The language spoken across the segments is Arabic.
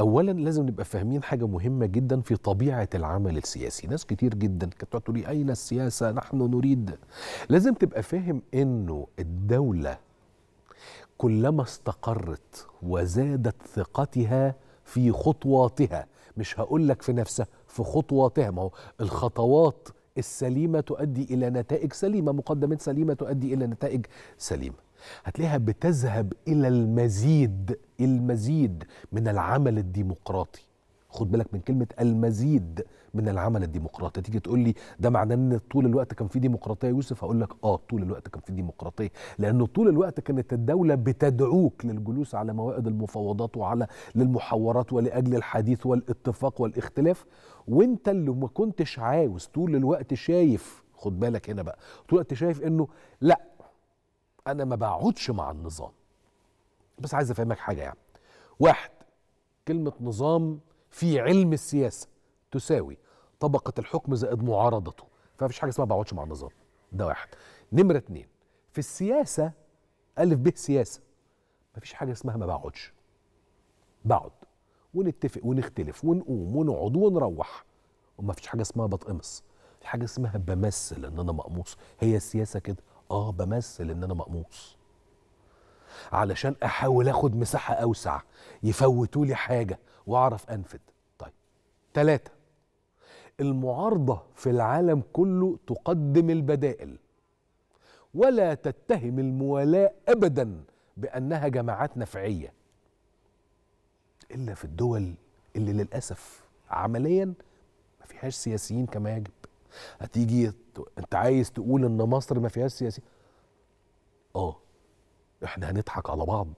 اولا لازم نبقى فاهمين حاجه مهمه جدا في طبيعه العمل السياسي ناس كتير جدا كانت تقول لي اين السياسه نحن نريد لازم تبقى فاهم انه الدوله كلما استقرت وزادت ثقتها في خطواتها مش هقول لك في نفسها في خطواتها ما هو الخطوات السليمة تؤدي إلى نتائج سليمة مقدمات سليمة تؤدي إلى نتائج سليمة هتلاقيها بتذهب إلى المزيد المزيد من العمل الديمقراطي خد بالك من كلمه المزيد من العمل الديمقراطي تيجي تقول لي ده معناه ان طول الوقت كان في ديمقراطيه يوسف هقول لك اه طول الوقت كان في ديمقراطيه لانه طول الوقت كانت الدوله بتدعوك للجلوس على موائد المفاوضات وعلى للمحاورات ولاجل الحديث والاتفاق والاختلاف وانت اللي ما كنتش عاوز طول الوقت شايف خد بالك هنا بقى طول الوقت شايف انه لا انا ما بقعدش مع النظام بس عايز افهمك حاجه يعني واحد كلمه نظام في علم السياسه تساوي طبقه الحكم زائد معارضته فمفيش حاجه اسمها بقعدش مع النظام ده واحد نمره اتنين في السياسه الف ب سياسه مفيش حاجه اسمها ما بقعدش بقعد ونتفق ونختلف ونقوم ونقعد ونروح وما فيش حاجه اسمها بتقمص في حاجه اسمها بمثل ان انا مقموص هي السياسه كده اه بمثل ان انا مقموص علشان احاول اخد مساحه اوسع يفوتوا لي حاجه واعرف انفذ طيب ثلاثة المعارضة في العالم كله تقدم البدائل ولا تتهم الموالاة أبدا بأنها جماعات نفعية إلا في الدول اللي للأسف عمليا ما فيهاش سياسيين كما يجب هتيجي انت عايز تقول ان مصر ما فيهاش سياسيين اه احنا هنضحك على بعض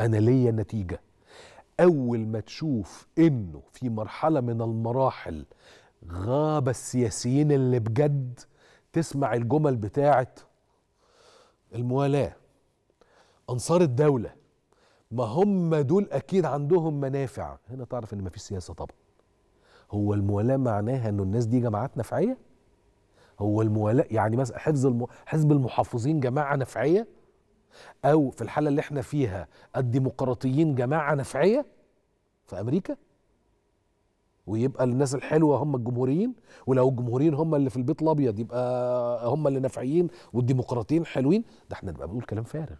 انا ليا نتيجه اول ما تشوف انه في مرحله من المراحل غاب السياسيين اللي بجد تسمع الجمل بتاعة الموالاه انصار الدوله ما هم دول اكيد عندهم منافع هنا تعرف ان ما فيش سياسه طبعا هو الموالاه معناها إنه الناس دي جماعات نفعيه هو الموالاه يعني مثلا حفظ حزب المحافظين جماعه نفعيه او في الحاله اللي احنا فيها الديمقراطيين جماعه نفعيه في امريكا ويبقى الناس الحلوه هم الجمهوريين ولو الجمهوريين هم اللي في البيت الابيض يبقى هم اللي نافعين والديمقراطيين حلوين ده احنا نبقى بنقول كلام فارغ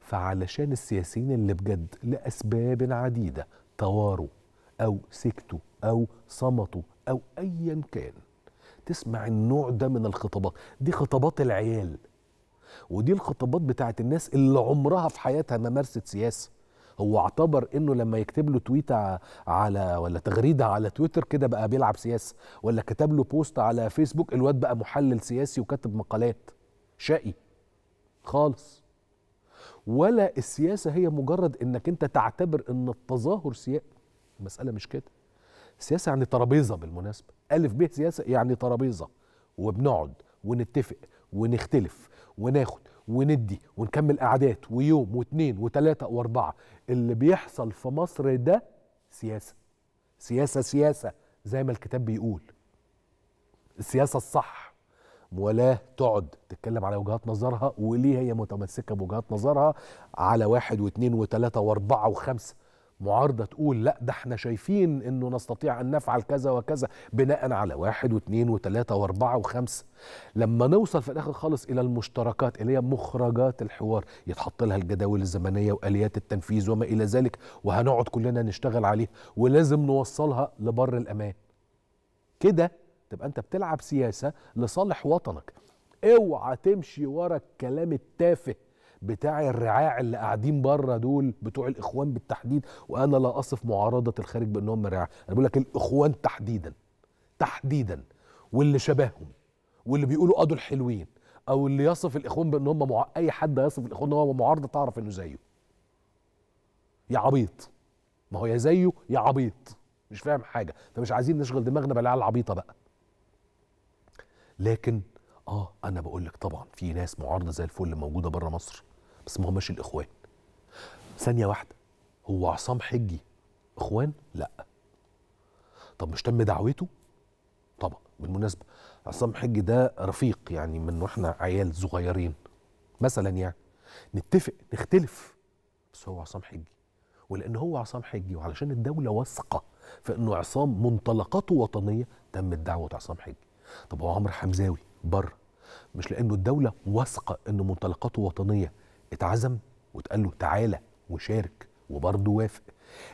فعلشان السياسيين اللي بجد لاسباب عديده طواروا او سكتوا او صمتوا او ايا كان تسمع النوع ده من الخطابات دي خطابات العيال ودي الخطابات بتاعت الناس اللي عمرها في حياتها ما مارست سياسه هو اعتبر انه لما يكتب له تويته على ولا تغريده على تويتر كده بقى بيلعب سياسه ولا كتب له بوست على فيسبوك الواد بقى محلل سياسي وكاتب مقالات شقي خالص ولا السياسه هي مجرد انك انت تعتبر ان التظاهر سياسي المساله مش كده سياسه يعني ترابيزه بالمناسبه الف ب سياسه يعني ترابيزه وبنقعد ونتفق ونختلف وناخد وندي ونكمل قعدات ويوم واثنين وثلاثة واربعة اللي بيحصل في مصر ده سياسة سياسة سياسة زي ما الكتاب بيقول السياسة الصح ولا تقعد تتكلم على وجهات نظرها وليه هي متمسكة بوجهات نظرها على واحد واثنين وثلاثة واربعة وخمسة معارضه تقول لا ده احنا شايفين انه نستطيع ان نفعل كذا وكذا بناء على واحد واثنين وثلاثه واربعه وخمسه لما نوصل في الاخر خالص الى المشتركات اللي هي مخرجات الحوار يتحط لها الجداول الزمنيه واليات التنفيذ وما الى ذلك وهنقعد كلنا نشتغل عليها ولازم نوصلها لبر الامان كده تبقى انت بتلعب سياسه لصالح وطنك اوعى تمشي ورا الكلام التافه بتاع الرعاع اللي قاعدين بره دول بتوع الاخوان بالتحديد وانا لا اصف معارضه الخارج بانهم رعاع انا بقول لك الاخوان تحديدا تحديدا واللي شبههم واللي بيقولوا اه دول حلوين او اللي يصف الاخوان بانهم مع... اي حد يصف الاخوان ان هو معارضه تعرف انه زيه يا عبيط ما هو يا زيه يا عبيط مش فاهم حاجه فمش عايزين نشغل دماغنا بالعيال العبيطه بقى لكن اه انا بقول لك طبعا في ناس معارضه زي الفل موجوده بره مصر بس ما هماش الاخوان ثانيه واحده هو عصام حجي اخوان لا طب مش تم دعوته طبعا بالمناسبه عصام حجي ده رفيق يعني من واحنا عيال صغيرين مثلا يعني نتفق نختلف بس هو عصام حجي ولان هو عصام حجي وعلشان الدوله واثقه في انه عصام منطلقاته وطنيه تمت دعوه عصام حجي طب هو عمرو حمزاوي بره مش لانه الدوله واثقه ان منطلقاته وطنيه اتعزم واتقال له تعالى وشارك وبرضه وافق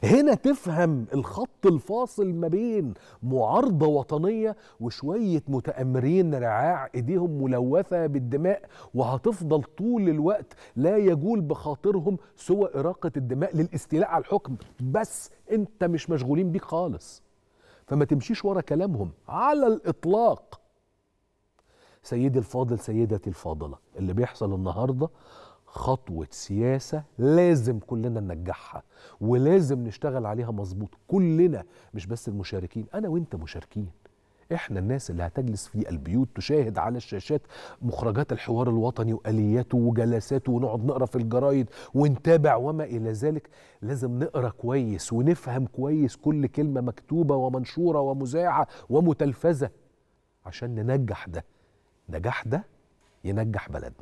هنا تفهم الخط الفاصل ما بين معارضة وطنية وشوية متأمرين رعاع ايديهم ملوثة بالدماء وهتفضل طول الوقت لا يجول بخاطرهم سوى إراقة الدماء للاستيلاء على الحكم بس انت مش مشغولين بيه خالص فما تمشيش ورا كلامهم على الإطلاق سيدي الفاضل سيدتي الفاضلة اللي بيحصل النهاردة خطوة سياسة لازم كلنا ننجحها ولازم نشتغل عليها مظبوط كلنا مش بس المشاركين أنا وإنت مشاركين احنا الناس اللي هتجلس في البيوت تشاهد على الشاشات مخرجات الحوار الوطني والياته وجلساته ونقعد نقرا في الجرايد ونتابع وما الى ذلك لازم نقرا كويس ونفهم كويس كل كلمه مكتوبه ومنشوره ومذاعه ومتلفزه عشان ننجح ده نجاح ده ينجح بلدنا